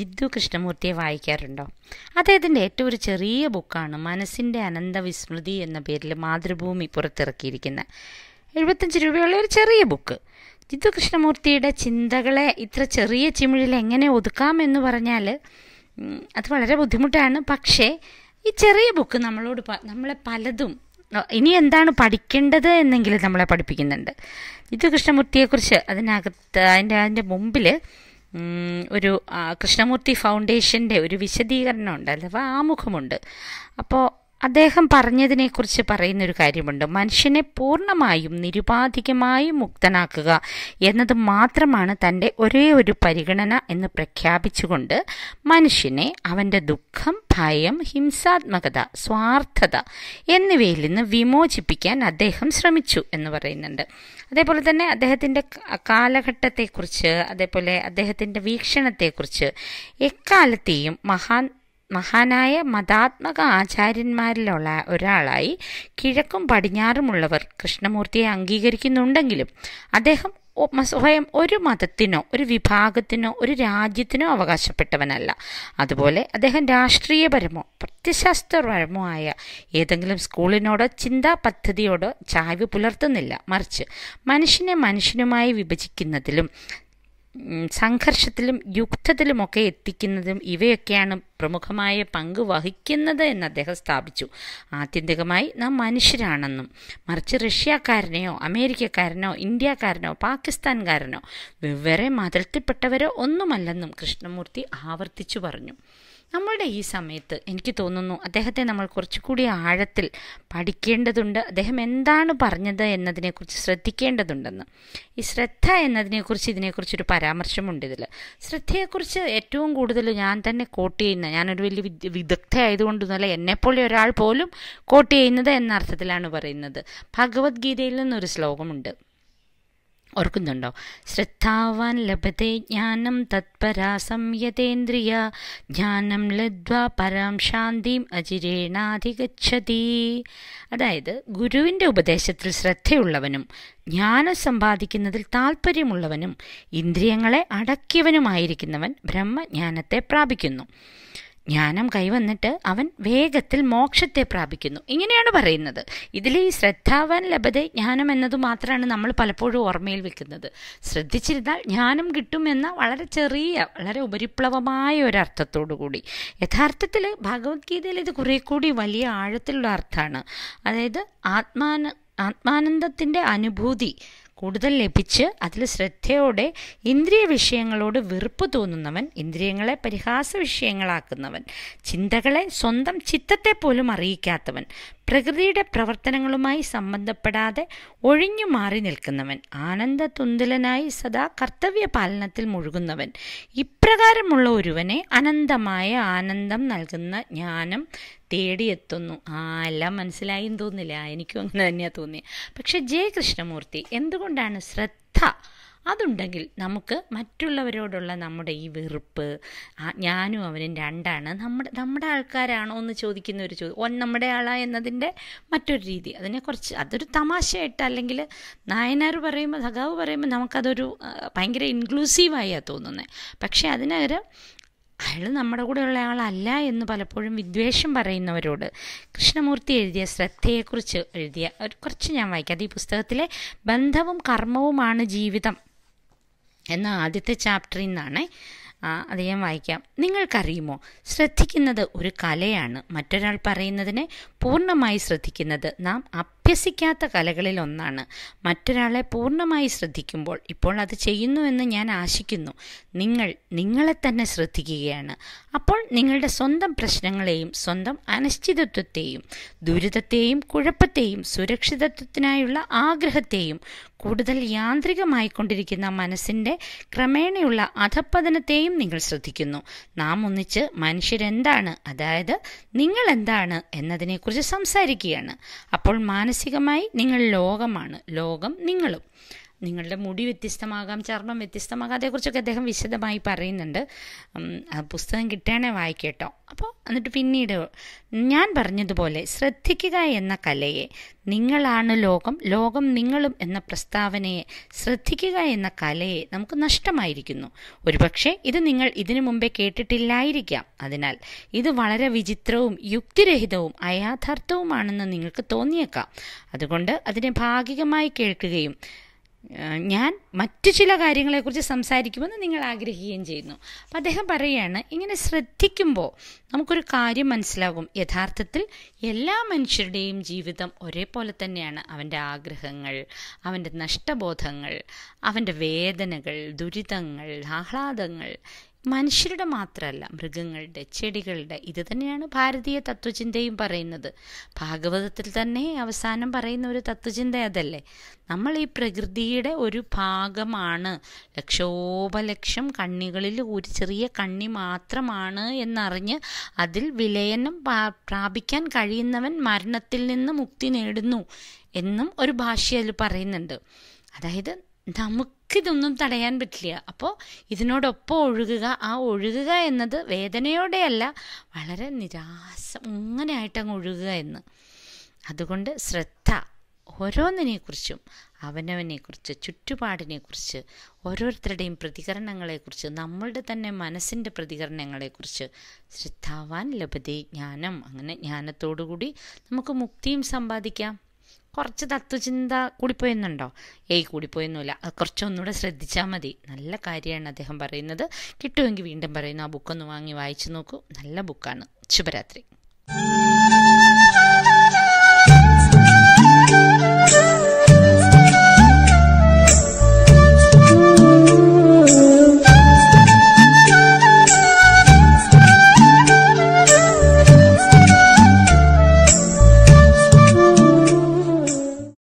ജിദ്ദു കൃഷ്ണമൂർത്തിയെ വായിക്കാറുണ്ടോ അദ്ദേഹത്തിൻ്റെ ഏറ്റവും ഒരു ചെറിയ ബുക്കാണ് മനസ്സിൻ്റെ അനന്ത വിസ്മൃതി എന്ന പേരിൽ മാതൃഭൂമി പുറത്തിറക്കിയിരിക്കുന്ന എഴുപത്തഞ്ച് രൂപയുള്ള ഒരു ചെറിയ ബുക്ക് ജിദ്ദു കൃഷ്ണമൂർത്തിയുടെ ചിന്തകളെ ഇത്ര ചെറിയ ചിമിഴിൽ എങ്ങനെ ഒതുക്കാം എന്ന് പറഞ്ഞാൽ അത് വളരെ ബുദ്ധിമുട്ടാണ് പക്ഷേ ഈ ചെറിയ ബുക്ക് നമ്മളോട് നമ്മളെ പലതും ഇനി എന്താണ് പഠിക്കേണ്ടത് എന്നെങ്കിലും നമ്മളെ പഠിപ്പിക്കുന്നുണ്ട് ജിദ്ദു കൃഷ്ണമൂർത്തിയെക്കുറിച്ച് അതിനകത്ത് അതിൻ്റെ അതിൻ്റെ മുമ്പിൽ ഒരു കൃഷ്ണമൂർത്തി ഫൗണ്ടേഷൻ്റെ ഒരു വിശദീകരണമുണ്ട് അഥവാ ആമുഖമുണ്ട് അപ്പോൾ അദ്ദേഹം പറഞ്ഞതിനെക്കുറിച്ച് പറയുന്നൊരു കാര്യമുണ്ട് മനുഷ്യനെ പൂർണ്ണമായും നിരുപാധികമായും മുക്തനാക്കുക എന്നത് മാത്രമാണ് തൻ്റെ ഒരേ ഒരു പരിഗണന എന്ന് പ്രഖ്യാപിച്ചുകൊണ്ട് മനുഷ്യനെ അവൻ്റെ ദുഃഖം ഭയം ഹിംസാത്മകത സ്വാർത്ഥത എന്നിവയിൽ നിന്ന് വിമോചിപ്പിക്കാൻ അദ്ദേഹം ശ്രമിച്ചു എന്ന് പറയുന്നുണ്ട് അതേപോലെ തന്നെ അദ്ദേഹത്തിൻ്റെ കാലഘട്ടത്തെക്കുറിച്ച് അതേപോലെ അദ്ദേഹത്തിൻ്റെ വീക്ഷണത്തെക്കുറിച്ച് എക്കാലത്തെയും മഹാൻ മഹാനായ മതാത്മക ആചാര്യന്മാരിലുള്ള ഒരാളായി കിഴക്കും പടിഞ്ഞാറുമുള്ളവർ കൃഷ്ണമൂർത്തിയെ അംഗീകരിക്കുന്നുണ്ടെങ്കിലും അദ്ദേഹം സ്വയം ഒരു മതത്തിനോ ഒരു വിഭാഗത്തിനോ ഒരു രാജ്യത്തിനോ അവകാശപ്പെട്ടവനല്ല അതുപോലെ അദ്ദേഹം രാഷ്ട്രീയപരമോ പ്രത്യശാസ്ത്രപരമോ ആയ ഏതെങ്കിലും സ്കൂളിനോടോ ചിന്താ പദ്ധതിയോടോ ചായ്വ് പുലർത്തുന്നില്ല മറിച്ച് മനുഷ്യനെ മനുഷ്യനുമായി വിഭജിക്കുന്നതിലും സംഘർഷത്തിലും യുക്തത്തിലുമൊക്കെ എത്തിക്കുന്നതും ഇവയൊക്കെയാണ് പ്രമുഖമായ പങ്ക് വഹിക്കുന്നത് എന്ന് അദ്ദേഹം സ്ഥാപിച്ചു ആത്യന്തികമായി നാം മനുഷ്യരാണെന്നും മറിച്ച് റഷ്യക്കാരനെയോ അമേരിക്കക്കാരനോ ഇന്ത്യക്കാരനോ പാകിസ്ഥാൻകാരനോ വെവ്വേറെ മതത്തിൽപ്പെട്ടവരോ ഒന്നുമല്ലെന്നും കൃഷ്ണമൂർത്തി ആവർത്തിച്ചു പറഞ്ഞു നമ്മളുടെ ഈ സമയത്ത് എനിക്ക് തോന്നുന്നു അദ്ദേഹത്തെ നമ്മൾ കുറച്ചുകൂടി ആഴത്തിൽ പഠിക്കേണ്ടതുണ്ട് അദ്ദേഹം എന്താണ് പറഞ്ഞത് എന്നതിനെക്കുറിച്ച് ശ്രദ്ധിക്കേണ്ടതുണ്ടെന്ന് ഈ ശ്രദ്ധ എന്നതിനെക്കുറിച്ച് ഇതിനെക്കുറിച്ചൊരു പരാമർശമുണ്ട് ഇതിൽ ശ്രദ്ധയെക്കുറിച്ച് ഏറ്റവും കൂടുതൽ ഞാൻ തന്നെ കോട്ട് ചെയ്യുന്ന ഞാനൊരു വലിയ വിദഗ്ധ ആയതുകൊണ്ടൊന്നുമല്ല എന്നെപ്പോലെ ഒരാൾ പോലും കോട്ട് ചെയ്യുന്നത് എന്ന അർത്ഥത്തിലാണ് പറയുന്നത് ഭഗവത്ഗീതയിൽ നിന്നൊരു ശ്ലോകമുണ്ട് ഓർക്കുന്നുണ്ടോ ശ്രദ്ധാവാൻ ലഭത്തെ ജ്ഞാനം തത്പരാ സംയതേന്ദ്രിയ ജ്ഞാനം ലദ്വാ പരാം ശാന്തിം അചിരേണാധിഗച്ഛതി അതായത് ഗുരുവിൻ്റെ ഉപദേശത്തിൽ ശ്രദ്ധയുള്ളവനും ജ്ഞാനം സമ്പാദിക്കുന്നതിൽ താല്പര്യമുള്ളവനും ഇന്ദ്രിയങ്ങളെ അടക്കിയവനുമായിരിക്കുന്നവൻ ബ്രഹ്മജ്ഞാനത്തെ പ്രാപിക്കുന്നു ജ്ഞാനം കൈവന്നിട്ട് അവൻ വേഗത്തിൽ മോക്ഷത്തെ പ്രാപിക്കുന്നു ഇങ്ങനെയാണ് പറയുന്നത് ഇതിൽ ഈ ശ്രദ്ധാവാൻ ലഭതെ ജ്ഞാനം എന്നത് മാത്രമാണ് നമ്മൾ പലപ്പോഴും ഓർമ്മയിൽ വെക്കുന്നത് ശ്രദ്ധിച്ചിരുന്നാൽ ജ്ഞാനം കിട്ടുമെന്ന വളരെ ചെറിയ വളരെ ഉപരിപ്ലവമായ ഒരർത്ഥത്തോടു കൂടി യഥാർത്ഥത്തിൽ ഭഗവത്ഗീതയിൽ ഇത് കുറേ കൂടി വലിയ ആഴത്തിലുള്ള അർത്ഥമാണ് അതായത് ആത്മാന ആത്മാനന്ദത്തിൻ്റെ അനുഭൂതി കൂടുതൽ ലഭിച്ച് അതിൽ ശ്രദ്ധയോടെ ഇന്ദ്രിയ വിഷയങ്ങളോട് വെറുപ്പ് തോന്നുന്നവൻ ഇന്ദ്രിയങ്ങളെ പരിഹാസ വിഷയങ്ങളാക്കുന്നവൻ ചിന്തകളെ സ്വന്തം ചിത്തത്തെ പോലും അറിയിക്കാത്തവൻ പ്രകൃതിയുടെ പ്രവർത്തനങ്ങളുമായി സംബന്ധപ്പെടാതെ ഒഴിഞ്ഞു മാറി നിൽക്കുന്നവൻ തുന്തലനായി സദാ കർത്തവ്യ പാലനത്തിൽ മുഴുകുന്നവൻ ഇപ്രകാരമുള്ള ഒരുവനെ അനന്തമായ ആനന്ദം നൽകുന്ന ജ്ഞാനം തേടിയെത്തുന്നു ആ എല്ലാം മനസ്സിലായി തോന്നില്ല എനിക്കും അങ്ങനെ തന്നെയാണ് തോന്നിയത് പക്ഷേ ജയ കൃഷ്ണമൂർത്തി എന്തുകൊണ്ടാണ് ശ്രദ്ധ അതുണ്ടെങ്കിൽ നമുക്ക് മറ്റുള്ളവരോടുള്ള നമ്മുടെ ഈ വെറുപ്പ് ഞാനും അവനും രണ്ടാണ് നമ്മുടെ നമ്മുടെ ആൾക്കാരാണോ എന്ന് ചോദിക്കുന്ന ഒരു ചോദ്യം ഓൻ നമ്മുടെ ആളാ എന്നതിൻ്റെ മറ്റൊരു രീതി അതിനെ കുറച്ച് അതൊരു തമാശയായിട്ട് അല്ലെങ്കിൽ നായനാർ പറയുമ്പോൾ സഖാവ് പറയുമ്പോൾ നമുക്കതൊരു ഭയങ്കര ഇൻക്ലൂസീവായാണ് തോന്നുന്നത് പക്ഷേ അതിനകരം അയാൾ നമ്മുടെ കൂടെ ഉള്ള ആളല്ല എന്ന് പലപ്പോഴും വിദ്വേഷം പറയുന്നവരോട് കൃഷ്ണമൂർത്തി എഴുതിയ ശ്രദ്ധയെക്കുറിച്ച് എഴുതിയ കുറച്ച് ഞാൻ വായിക്കാം അത് ഈ പുസ്തകത്തിലെ ബന്ധവും കർമ്മവുമാണ് ജീവിതം എന്ന ആദ്യത്തെ ചാപ്റ്ററിൽ നിന്നാണ് അത് ഞാൻ വായിക്കാം നിങ്ങൾക്കറിയുമോ ശ്രദ്ധിക്കുന്നത് ഒരു കലയാണ് മറ്റൊരാൾ പറയുന്നതിനെ പൂർണ്ണമായി ശ്രദ്ധിക്കുന്നത് നാം അഭ്യസിക്കാത്ത കലകളിൽ ഒന്നാണ് മറ്റൊരാളെ പൂർണ്ണമായി ശ്രദ്ധിക്കുമ്പോൾ ഇപ്പോൾ അത് ചെയ്യുന്നുവെന്ന് ഞാൻ ആശിക്കുന്നു നിങ്ങൾ നിങ്ങളെ തന്നെ ശ്രദ്ധിക്കുകയാണ് അപ്പോൾ നിങ്ങളുടെ സ്വന്തം പ്രശ്നങ്ങളെയും സ്വന്തം അനിശ്ചിതത്വത്തെയും ദുരിതത്തെയും കുഴപ്പത്തെയും സുരക്ഷിതത്വത്തിനായുള്ള ആഗ്രഹത്തെയും കൂടുതൽ യാന്ത്രികമായിക്കൊണ്ടിരിക്കുന്ന മനസ്സിൻ്റെ ക്രമേണയുള്ള അധപ്പതനത്തെയും നിങ്ങൾ ശ്രദ്ധിക്കുന്നു നാം ഒന്നിച്ച് മനുഷ്യരെന്താണ് അതായത് നിങ്ങൾ എന്താണ് എന്നതിനെക്കുറിച്ച് സംസാരിക്കുകയാണ് അപ്പോൾ മാനസിക മാനസികമായി നിങ്ങൾ ലോകമാണ് ലോകം നിങ്ങളും നിങ്ങളുടെ മുടി വ്യത്യസ്തമാകാം ചർമ്മം വ്യത്യസ്തമാകാം അതേക്കുറിച്ചൊക്കെ അദ്ദേഹം വിശദമായി പറയുന്നുണ്ട് ആ പുസ്തകം കിട്ടുകയാണെ വായിക്കട്ടോ അപ്പോൾ എന്നിട്ട് പിന്നീട് ഞാൻ പറഞ്ഞതുപോലെ ശ്രദ്ധിക്കുക എന്ന കലയെ നിങ്ങളാണ് ലോകം ലോകം നിങ്ങളും എന്ന പ്രസ്താവനയെ ശ്രദ്ധിക്കുക എന്ന കലയെ നമുക്ക് നഷ്ടമായിരിക്കുന്നു ഒരുപക്ഷെ ഇത് നിങ്ങൾ ഇതിനു മുമ്പേ കേട്ടിട്ടില്ലായിരിക്കാം അതിനാൽ ഇത് വളരെ വിചിത്രവും യുക്തിരഹിതവും അയാഥാർത്ഥവുമാണെന്ന് നിങ്ങൾക്ക് തോന്നിയേക്കാം അതുകൊണ്ട് അതിനെ ഭാഗികമായി കേൾക്കുകയും ഞാൻ മറ്റു ചില കാര്യങ്ങളെക്കുറിച്ച് സംസാരിക്കുമെന്ന് നിങ്ങൾ ആഗ്രഹിക്കുകയും ചെയ്യുന്നു അപ്പം അദ്ദേഹം പറയുകയാണ് ഇങ്ങനെ ശ്രദ്ധിക്കുമ്പോൾ നമുക്കൊരു കാര്യം മനസ്സിലാകും യഥാർത്ഥത്തിൽ എല്ലാ മനുഷ്യരുടെയും ജീവിതം ഒരേപോലെ തന്നെയാണ് അവൻ്റെ ആഗ്രഹങ്ങൾ അവൻ്റെ നഷ്ടബോധങ്ങൾ അവൻ്റെ വേദനകൾ ദുരിതങ്ങൾ ആഹ്ലാദങ്ങൾ മനുഷ്യരുടെ മാത്രമല്ല മൃഗങ്ങളുടെ ചെടികളുടെ ഇത് തന്നെയാണ് ഭാരതീയ തത്വചിന്തയും പറയുന്നത് ഭാഗവതത്തിൽ തന്നെ അവസാനം പറയുന്ന ഒരു തത്വചിന്ത അതല്ലേ നമ്മൾ ഈ പ്രകൃതിയുടെ ഒരു ഭാഗമാണ് ലക്ഷോപലക്ഷം കണ്ണികളിൽ ഒരു ചെറിയ കണ്ണി മാത്രമാണ് എന്നറിഞ്ഞ് അതിൽ വിലയനം പ്രാപിക്കാൻ കഴിയുന്നവൻ മരണത്തിൽ നിന്ന് മുക്തി നേടുന്നു എന്നും ഒരു ഭാഷയിൽ പറയുന്നുണ്ട് അതായത് നമുക്കിതൊന്നും തടയാൻ പറ്റില്ല അപ്പോൾ ഇതിനോടൊപ്പം ഒഴുകുക ആ ഒഴുകുക എന്നത് വേദനയോടെയല്ല വളരെ നിരാശ ഇങ്ങനെ ആയിട്ടങ്ങ് ഒഴുകുക എന്ന് അതുകൊണ്ട് ശ്രദ്ധ ഓരോന്നിനെക്കുറിച്ചും അവനവനെക്കുറിച്ച് ചുറ്റുപാടിനെക്കുറിച്ച് ഓരോരുത്തരുടെയും പ്രതികരണങ്ങളെക്കുറിച്ച് നമ്മളുടെ തന്നെ മനസ്സിൻ്റെ പ്രതികരണങ്ങളെക്കുറിച്ച് ശ്രദ്ധാവാൻ ലഭതേ ജ്ഞാനം അങ്ങനെ ജ്ഞാനത്തോടുകൂടി നമുക്ക് മുക്തിയും സമ്പാദിക്കാം കുറച്ച് തത്വചിന്ത കൂടിപ്പോയെന്നുണ്ടോ ഏയ് കൂടിപ്പോയൊന്നുമില്ല കുറച്ചൊന്നുകൂടെ ശ്രദ്ധിച്ചാൽ മതി നല്ല കാര്യമാണ് അദ്ദേഹം പറയുന്നത് കിട്ടുമെങ്കിൽ വീണ്ടും പറയുന്നു ആ ബുക്കൊന്ന് വാങ്ങി വായിച്ചു നോക്കൂ നല്ല ബുക്കാണ് ശുഭരാത്രി